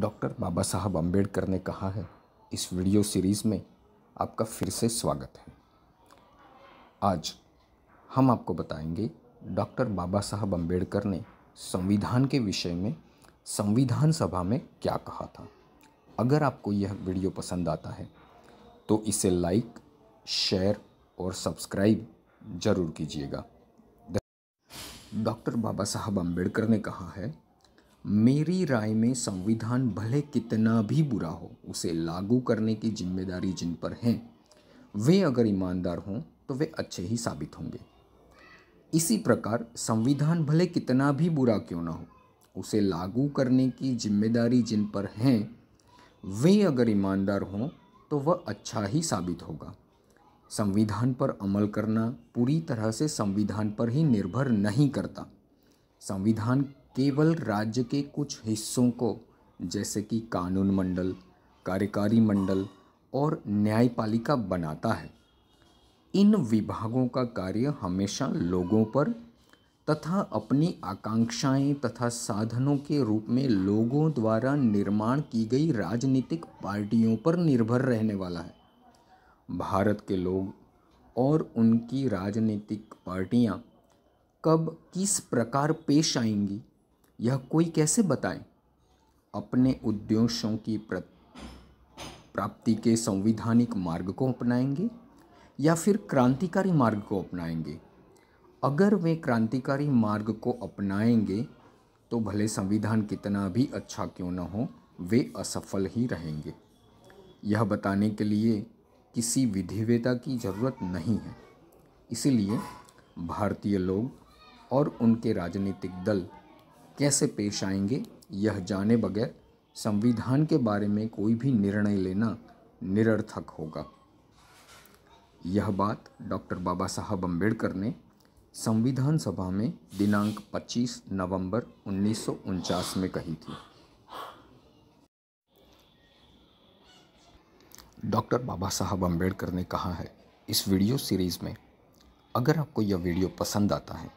doctor बाबा साहब अम्बेडकर ने कहा है इस वीडियो सीरीज़ में आपका फिर से स्वागत है आज हम आपको बताएंगे डॉक्टर बाबा साहब अम्बेडकर ने संविधान के विषय में संविधान सभा में क्या कहा था अगर आपको यह वीडियो पसंद आता है तो इसे लाइक शेयर और सब्सक्राइब ज़रूर कीजिएगा डॉक्टर बाबा साहब अम्बेडकर ने कहा है मेरी राय में संविधान भले कितना भी बुरा हो उसे लागू करने की जिम्मेदारी जिन पर है वे अगर ईमानदार हों तो वे अच्छे ही साबित होंगे इसी प्रकार संविधान भले कितना भी बुरा क्यों ना हो उसे लागू करने की जिम्मेदारी जिन पर है वे अगर ईमानदार हों तो वह अच्छा ही साबित होगा संविधान पर अमल करना पूरी तरह से संविधान पर ही निर्भर नहीं करता संविधान केवल राज्य के कुछ हिस्सों को जैसे कि कानून मंडल कार्यकारी मंडल और न्यायपालिका बनाता है इन विभागों का कार्य हमेशा लोगों पर तथा अपनी आकांक्षाएं तथा साधनों के रूप में लोगों द्वारा निर्माण की गई राजनीतिक पार्टियों पर निर्भर रहने वाला है भारत के लोग और उनकी राजनीतिक पार्टियां कब किस प्रकार पेश आएंगी यह कोई कैसे बताए अपने उद्देश्यों की प्राप्ति के संविधानिक मार्ग को अपनाएंगे या फिर क्रांतिकारी मार्ग को अपनाएंगे अगर वे क्रांतिकारी मार्ग को अपनाएंगे तो भले संविधान कितना भी अच्छा क्यों न हो वे असफल ही रहेंगे यह बताने के लिए किसी विधिवेता की ज़रूरत नहीं है इसीलिए भारतीय लोग और उनके राजनीतिक दल कैसे पेश आएंगे यह जाने बगैर संविधान के बारे में कोई भी निर्णय लेना निरर्थक होगा यह बात डॉक्टर बाबा साहब अम्बेडकर ने संविधान सभा में दिनांक 25 नवंबर उन्नीस में कही थी डॉक्टर बाबा साहब अम्बेडकर ने कहा है इस वीडियो सीरीज़ में अगर आपको यह वीडियो पसंद आता है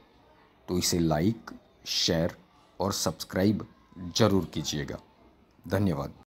तो इसे लाइक शेयर और सब्सक्राइब ज़रूर कीजिएगा धन्यवाद